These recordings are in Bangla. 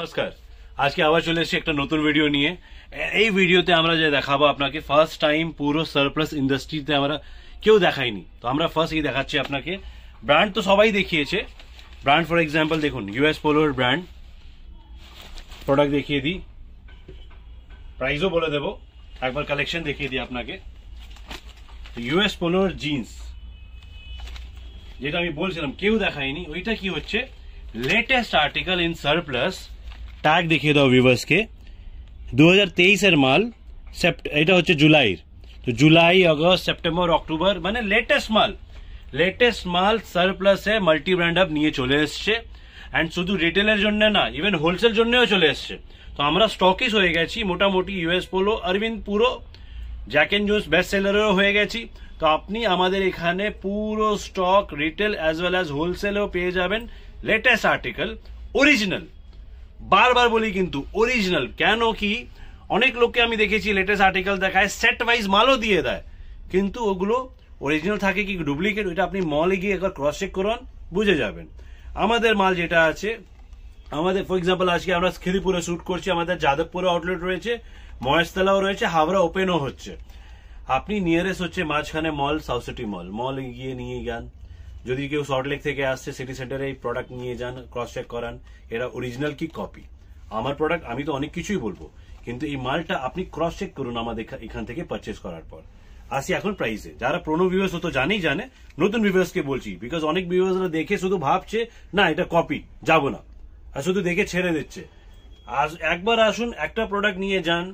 নমস্কার আজকে আওয়াজ চলেছে একটা নতুন ভিডিও নিয়ে এই ভিডিওতে আমরা যা দেখাবো আপনাদের ফার্স্ট টাইম পুরো সারপ্লাস ইন্ডাস্ট্রিতে আমরা কিউ দেখাইনি তো আমরা ফার্স্টই দেখাচ্ছি আপনাদের ব্র্যান্ড তো সবাই দেখিয়েছে ব্র্যান্ড ফর एग्जांपल देखो यूएस पोलो ब्रांड प्रोडक्ट देखिए दी प्राइसও বলে দেব একবার কালেকশন দেখিয়ে দিই আপনাকে यूएस पोलोर जींस যেটা আমি বলছিলাম কিউ দেখাইনি ওইটা কি হচ্ছে latest article in surplus tag দেখিয়ে দাও ভিউয়ার্স কে 2023 এর মাল সেপ্ট এটা হচ্ছে জুলাইর তো জুলাই আগস্ট সেপ্টেম্বর অক্টোবর মানে লেটেস্ট মাল লেটেস্ট মাল সারপ্লাস এ মাল্টি ব্র্যান্ড আপ নিয়ে চলে আসছে এন্ড শুধু রিটেলার জন্য না इवन হোলসেল জন্যও চলে আসছে তো আমরা স্টকিস হয়ে গেছি মোটা মোটা US Polo Arvind puro jack and jones best seller হয়ে গেছে তো আপনি আমাদের এখানে পুরো stock retail as well as হোলসেলও পেয়ে যাবেন লেটেস্ট আর্টিকেল ओरिजिनल বারবার বলি কিন্তু অরিজিনাল কেন কি অনেক লোককে আমি দেখেছি লেটেস্ট আর্টিকেল দেখায় সেট ওয়াইজ মালও দিয়ে দেয় কিন্তু ওগুলো অরিজিনাল থাকে কি ডুপ্লিকেট ওইটা আপনি মলে গিয়ে একবার ক্রস চেক করুন বুঝে যাবেন আমাদের মাল যেটা আছে আমাদের ফর এক্সাম্পল আজকে আমরা খিদিপুরে শ্যুট করছি আমাদের যাদবপুরে আউটলেট রয়েছে মহেশতলাও রয়েছে হাওড়া ওপেনও হচ্ছে আপনি নিয়ারেস্ট হচ্ছে মাঝখানে মল সাউথ সিটি মল মল গিয়ে নিয়ে যান যদি কেউ সল্টলেক থেকে আসছে সিটি সেন্টারে এই প্রোডাক্ট নিয়ে যান ক্রস চেক করান এরা অরিজিনাল কি কপি আমার প্রোডাক্ট আমি তো অনেক কিছুই বলবো কিন্তু এই মালটা আপনি ক্রস চেক করুন আমাদের এখান থেকে পারচেস করার পর আসি এখন প্রাইসে যারা প্রনো ভিউয়ার্স হতো জানেই জানে নতুন ভিউয়ার্সকে বলছি বিকজ অনেক ভিউয়ার্সরা দেখে শুধু ভাবছে না এটা কপি যাব না আর শুধু দেখে ছেড়ে দিচ্ছে আজ একবার আসুন একটা প্রোডাক্ট নিয়ে যান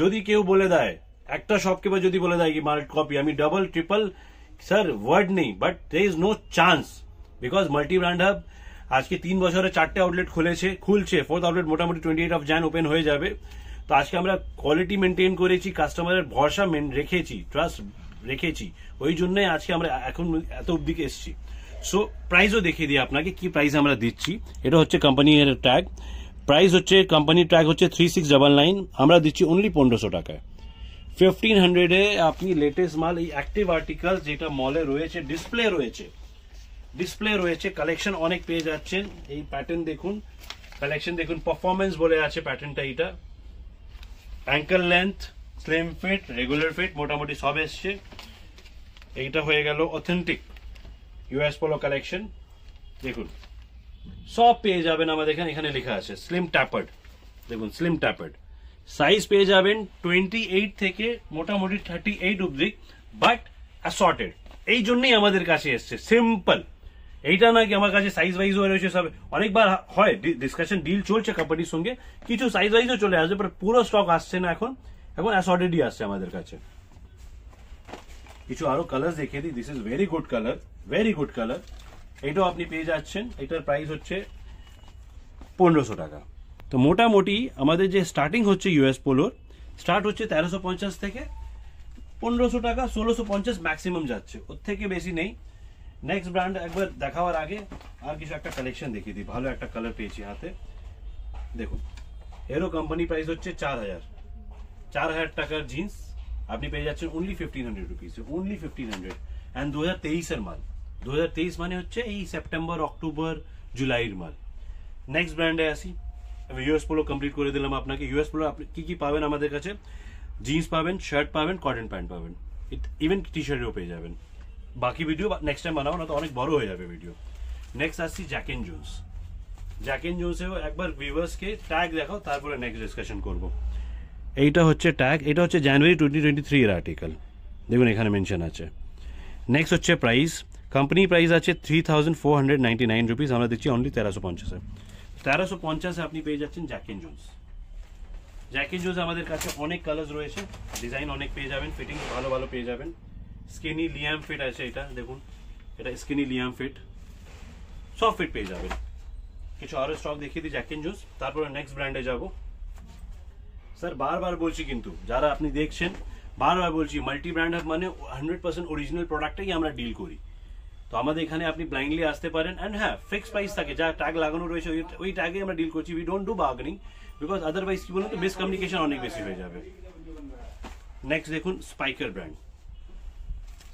যদি কেউ বলে দেয় একটা শপকে বা যদি বলে দেয় কি মাল কপি আমি ডাবল ট্রিপল স্যার ওয়ার্ড নেই but they is no chance because multi brand hub আজকে তিন বছরে চারটে আউটলেট খুলেছে খুলছে ফোর্থ আউটলেট মোটামুটি twenty eight of Jan open হয়ে যাবে তো আজকে আমরা কোয়ালিটি মেনটেন করেছি কাস্টমারের ভরসা রেখেছি ট্রাস্ট রেখেছি ওই জন্যই আজকে আমরা এখন এত অব্দি এসেছি সো প্রাইসও দেখিয়ে দিই আপনাকে কি প্রাইস আমরা দিচ্ছি এটা হচ্ছে কোম্পানির ট্যাগ প্রাইস হচ্ছে কোম্পানির ট্যাগ হচ্ছে থ্রি সিক্স ডাবল নাইন আমরা দিচ্ছি অনলি পনেরোশো টাকায় ফিফটিন হান্ড্রেডে আপনি লেটেস্ট মাল এই অ্যাক্টিভ আর্টিকেল যেটা মলে রয়েছে ডিসপ্লে রয়েছে ডিসপ্লে রয়েছে কালেকশন অনেক পেয়ে যাচ্ছেন এই প্যাটার্ন দেখুন কালেকশন দেখুন পারফরমেন্স বলে আছে প্যাটার্নটা এটা ankle length slim fit regular fit মোটামুটি সব এসছে এইটা হয়ে গেল অথেন্টিক ইউএস পোলো কালেকশন দেখুন সব পেয়ে যাবেন আমাদের এখানে এখানে লেখা আছে স্লিম ট্যাপার্ড দেখুন স্লিম ট্যাপার্ড সাইজ পেজে আছেন 28 থেকে মোটামুটি 38 ডুপ্লিট বাট assorted এই জন্যই আমাদের কাছে আসছে সিম্পল এইটা নাকি আমার কাছে সাইজ वाइज ওর হয়েছে স্যার অনেকবার হয় ডিসকাশন ডিল চলছে কাপড়িসংগে কিছু সাইজ वाइज চলে আছে पर পুরো স্টক আসছে না এখন এখন assortedই আসছে আমাদের কাছে কিছু আরো কালার দেখিয়ে দিন this is very good colour very good colour এটাও আপনি পেে যাচ্ছেন এটার প্রাইস হচ্ছে 1500 টাকা तो मोटा मोटी हमारे जे स्टार्टिंग হচ্ছে ইউএস পলোর স্টার্ট হচ্ছে 1350 থেকে 1500 টাকা 1650 ম্যাক্সিমাম যাচ্ছে ওর থেকে বেশি নেই नेक्स्ट ब्रांड একবার দেখawar আগে আর কিছু একটা কালেকশন देखी थी ভালো একটা কালার পেয়েছি হাতে देखो हीरो कंपनी प्राइस হচ্ছে 4000 4000 টাকা জিন্স আপনি পেইজ যাচ্ছে ओनली 1500 rupees ओनली 1500 एंड 2023 এর মাল 2023 মানে হচ্ছে এই সেপ্টেম্বর অক্টোবর জুলাই এর মাল नेक्स्ट ब्रांड है ऐसी ইউএস পোলো কমপ্লিট করে দিলাম আপনাকে পোলো আপনি কী কী পাবেন আমাদের কাছে জিন্স পাবেন শার্ট পাবেন কটন প্যান্ট পাবেন ইভেন টি শার্টেও পেয়ে যাবেন বাকি ভিডিও নেক্সট টাইম বানাবো না তো অনেক বড় হয়ে যাবে ভিডিও নেক্সট আসছি জ্যাকেন অ্যান্ড জোন্স জ্যাক জোন্সেও একবার ভিউয়ার্সকে ট্যাগ দেখাও তারপরে নেক্সট ডিসকাশন করব এইটা হচ্ছে ট্যাগ এটা হচ্ছে জানুয়ারি টোয়েন্টি টোয়েন্টি থ্রি এর আর্টিকেল দেখুন এখানে মেনশন আছে নেক্সট হচ্ছে প্রাইস কোম্পানি প্রাইস আছে three thousand four hundred ninety nine rupees আমরা দিচ্ছি অনলি তেরোশো পঞ্চাশে 1750 से आपने पेज एक्शन जैकीन जोस जैकी जोस हमारे কাছে অনেক কালারস রয়েছে ডিজাইন অনেক পেজ হবে ফিটিং ভালো ভালো পেজ হবে স্কিনি लियाम फिट আছে এটা দেখুন এটা skinny slim fit soft fit page হবে কিছু আর স্টক देखिए दी जैकीन जोस তারপরে नेक्स्ट ब्रांडে যাব স্যার বারবার বলছি কিন্তু যারা আপনি देखছেন বারবার বলছি মাল্টি ব্র্যান্ড হল মানে 100% ओरिजिनल प्रोडक्ट है ये हमरा डील करी তো আমাদের এখানে আপনি ব্লাইন্ডলি আসতে পারেন অ্যান্ড হ্যাঁ ফিক্স প্রাইস থাকে যা ট্যাগ লাগানো রয়েছে ওই ওই ট্যাগে আমরা ডিল করছি we don't do bargaining because otherwise কি বলুন তো মিসকমিউনিকেশন অনেক বেশি হয়ে যাবে নেক্সট দেখুন স্পাইকার ব্র্যান্ড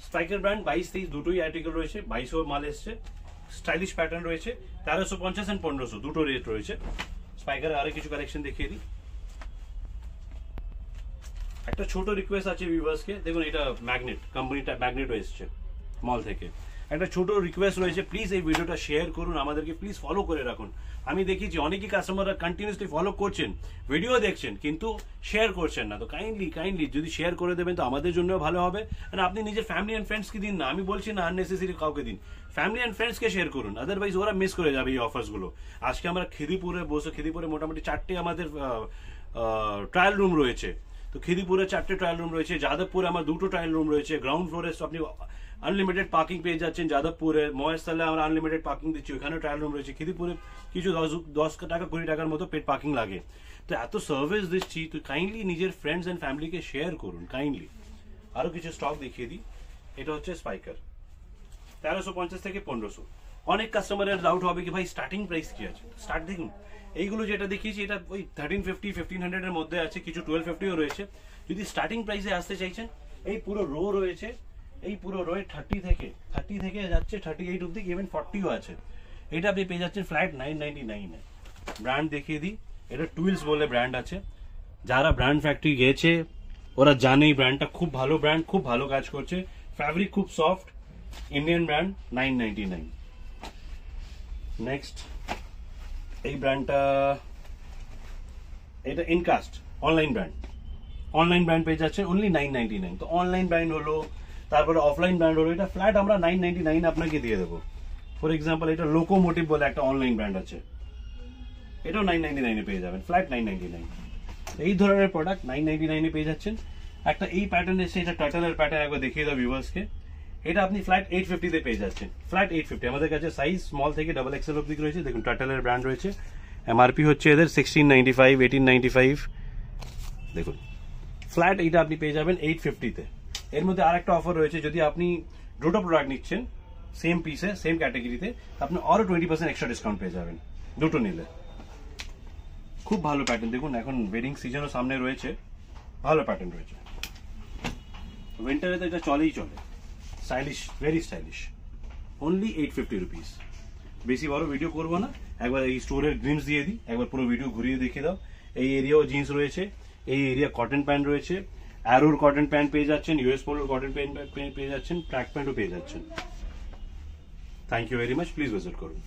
স্পাইকার ব্র্যান্ড বাইশ তেইশ দুটোই আর্টিকেল রয়েছে বাইশও মাল এসছে স্টাইলিশ প্যাটার্ন রয়েছে তেরোশো পঞ্চাশ অ্যান্ড পনেরোশো দুটো রেট রয়েছে স্পাইকার আরও কিছু কালেকশন দেখিয়ে দিই একটা ছোট রিকোয়েস্ট আছে ভিভার্সকে দেখুন এটা ম্যাগনেট কোম্পানিটা ম্যাগনেটও এসছে মল থেকে একটা ছোট রিকোয়েস্ট রয়েছে প্লিজ এই ভিডিওটা শেয়ার করুন আমাদেরকে প্লিজ ফলো করে রাখুন আমি দেখি যে অনেকেই কাস্টমাররা কন্টিনিউসলি ফলো করছেন ভিডিও দেখছেন কিন্তু শেয়ার করছেন না তো কাইন্ডলি কাইন্ডলি যদি শেয়ার করে দেবেন তো আমাদের জন্যও ভালো হবে আর আপনি নিজের ফ্যামিলি অ্যান্ড ফ্রেন্ডসকে দিন না আমি বলছি না আননেসেসারি কাউকে দিন ফ্যামিলি অ্যান্ড ফ্রেন্ডসকে শেয়ার করুন আদারওয়াইজ ওরা মিস করে যাবে এই অফার্সগুলো আজকে আমরা খিদিপুরে বসে খিদিপুরে মোটামুটি চারটে আমাদের ট্রায়াল রুম রয়েছে তো খিদিপুরে চারটে ট্রায়াল রুম রয়েছে যাদবপুরে আমার দুটো ট্রায়াল রুম রয়েছে গ্রাউন্ড ফ্লোরে আপনি আনলিমিটেড পার্কিং পেয়ে যাচ্ছেন যাদবপুরে মহেশতলে আমরা আনলিমিটেড পার্কিং দিচ্ছি ওখানে ট্রায়াল রুম রয়েছে খিদিপুরে কিছু দশ দশ টাকা কুড়ি টাকার মতো পেট পার্কিং লাগে তো এত সার্ভিস দিচ্ছি তো কাইন্ডলি নিজের ফ্রেন্ডস অ্যান্ড ফ্যামিলিকে শেয়ার করুন কাইন্ডলি আরও কিছু স্টক দেখিয়ে দিই এটা হচ্ছে স্পাইকার তেরোশো পঞ্চাশ থেকে পনেরোশো অনেক কাস্টমারের ডাউট হবে কি ভাই স্টার্টিং প্রাইস কি আছে স্টার্ট দেখুন এইগুলো যেটা দেখিয়েছি এটা ওই থার্টিন ফিফটি ফিফটিন হান্ড্রেডের মধ্যে আছে কিছু টুয়েলভ ফিফটিও রয়েছে যদি স্টার্টিং প্রাইসে আসতে চাইছেন এই পুরো রো রয়েছে এই পুরো রয়ে থার্টি থেকে থার্টি থেকে যাচ্ছে থার্টি এইট অব্দি ইভেন ফর্টিও আছে এটা আপনি পেয়ে যাচ্ছেন ফ্ল্যাট নাইন নাইনটি নাইনে ব্র্যান্ড দেখিয়ে দিই এটা টুইলস বলে ব্র্যান্ড আছে যারা ব্র্যান্ড ফ্যাক্টরি গেছে ওরা জানে এই ব্র্যান্ডটা খুব ভালো ব্র্যান্ড খুব ভালো কাজ করছে ফ্যাব্রিক খুব soft Indian brand nine ninety nine next এই ব্র্যান্ডটা এটা Inkast online brand online brand পেয়ে যাচ্ছে অনলি নাইন নাইনটি নাইন তো অনলাইন ব্র্যান্ড হলো তারপরে অফলাইন ব্র্যান্ডের এটা ফ্ল্যাট আমরা 999 আপনাকে দিয়ে দেব ফর एग्जांपल এটা লোকোমোটিভ বলে একটা অনলাইন ব্র্যান্ড আছে এটাও 999 এ পেয়ে যাবেন ফ্ল্যাট 999 এই ধরনের প্রোডাক্ট 999 এ পে যাচ্ছে একটা এই প্যাটার্নে সেটা টাটলার প্যাটার আগে देखिएगा ভিউয়ারসকে এটা আপনি ফ্ল্যাট 850 তে পেয়ে যাচ্ছেন ফ্ল্যাট 850 আমাদের কাছে সাইজ স্মল থেকে ডাবল এক্স ایل সবই রয়েছে দেখুন টাটলার ব্র্যান্ড রয়েছে এমআরপি হচ্ছে এদের 1695 1895 দেখুন ফ্ল্যাট এটা আপনি পেয়ে যাবেন 850 তে এর মধ্যে আর একটা অফার রয়েছে যদি আপনি দুটো প্রোডাক্ট নিচ্ছেন সেম পিসে সেম ক্যাটাগরিতে আপনি আরও টোয়েন্টি পার্সেন্ট এক্সট্রা ডিসকাউন্ট পেয়ে যাবেন দুটো নিলে খুব ভালো প্যাটার্ন দেখুন এখন ওয়েডিং সিজনও সামনে রয়েছে ভালো প্যাটার্ন রয়েছে উইন্টারে তো এটা চলেই চলে stylish very stylish only eight fifty rupees বেশি বড় ভিডিও করব না একবার এই স্টোরের গ্রিমস দিয়ে দিই একবার পুরো ভিডিও ঘুরিয়ে দেখিয়ে দাও এই এরিয়াও জিন্স রয়েছে এই এরিয়া কটন প্যান্ট রয়েছে অ্যারোর কটন প্যান্ট পেয়ে যাচ্ছেন ইউএস পোলোর কটন প্যান্ট পেয়ে যাচ্ছেন ট্র্যাক প্যান্টও পেয়ে যাচ্ছেন thank you very much please visit করুন